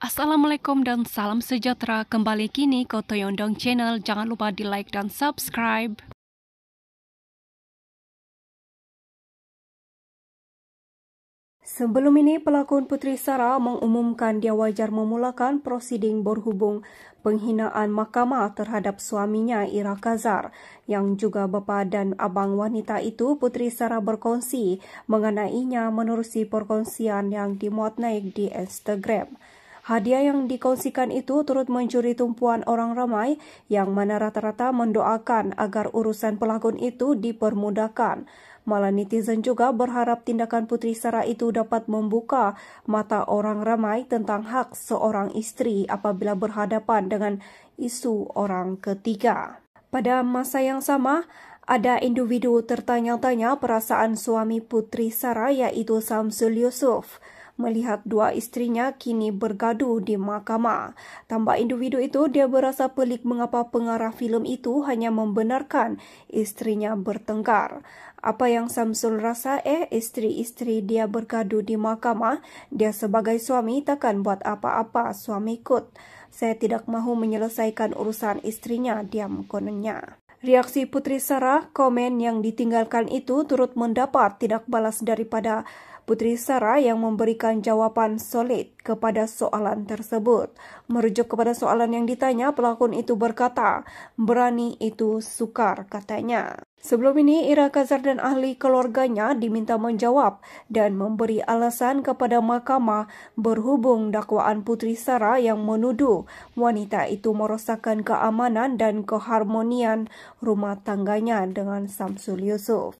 Assalamualaikum dan salam sejahtera kembali kini ke Toyondong Channel. Jangan lupa di like dan subscribe. Sebelum ini, pelakon Putri Sarah mengumumkan dia wajar memulakan prosiding berhubung penghinaan mahkamah terhadap suaminya Ira Kazar. Yang juga bapa dan abang wanita itu, Putri Sarah berkongsi mengenainya menerusi perkongsian yang dimuat naik di Instagram. Hadiah yang dikongsikan itu turut mencuri tumpuan orang ramai yang mana rata-rata mendoakan agar urusan pelakon itu dipermudahkan. Malah netizen juga berharap tindakan Putri Sarah itu dapat membuka mata orang ramai tentang hak seorang istri apabila berhadapan dengan isu orang ketiga. Pada masa yang sama, ada individu tertanya-tanya perasaan suami Putri Sarah yaitu Samsul Yusuf melihat dua istrinya kini bergaduh di mahkamah. Tambah individu itu, dia berasa pelik mengapa pengarah filem itu hanya membenarkan istrinya bertengkar. Apa yang Samsul rasa eh istri-istri dia bergaduh di mahkamah, dia sebagai suami takkan buat apa-apa suami kut. Saya tidak mahu menyelesaikan urusan istrinya, diam kononnya. Reaksi Putri Sarah, komen yang ditinggalkan itu turut mendapat tidak balas daripada Puteri Sarah yang memberikan jawapan solid kepada soalan tersebut. Merujuk kepada soalan yang ditanya, pelakon itu berkata, berani itu sukar katanya. Sebelum ini, Ira Kazar dan ahli keluarganya diminta menjawab dan memberi alasan kepada mahkamah berhubung dakwaan Putri Sarah yang menuduh wanita itu merosakkan keamanan dan keharmonian rumah tangganya dengan Samsul Yusuf.